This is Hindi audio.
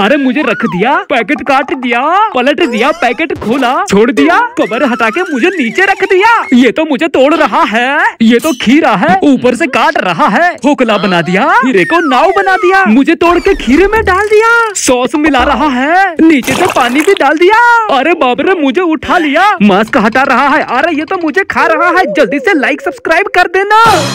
अरे मुझे रख दिया पैकेट काट दिया पलट दिया पैकेट खोला छोड़ दिया कबर हटा के मुझे नीचे रख दिया ये तो मुझे तोड़ रहा है ये तो खीरा है ऊपर से काट रहा है खोखला बना दिया खीरे को नाव बना दिया मुझे तोड़ के खीरे में डाल दिया सॉस मिला रहा है नीचे से पानी भी डाल दिया अरे बाबरे मुझे उठा लिया मास्क हटा रहा है अरे ये तो मुझे खा रहा है जल्दी से लाइक सब्सक्राइब कर देना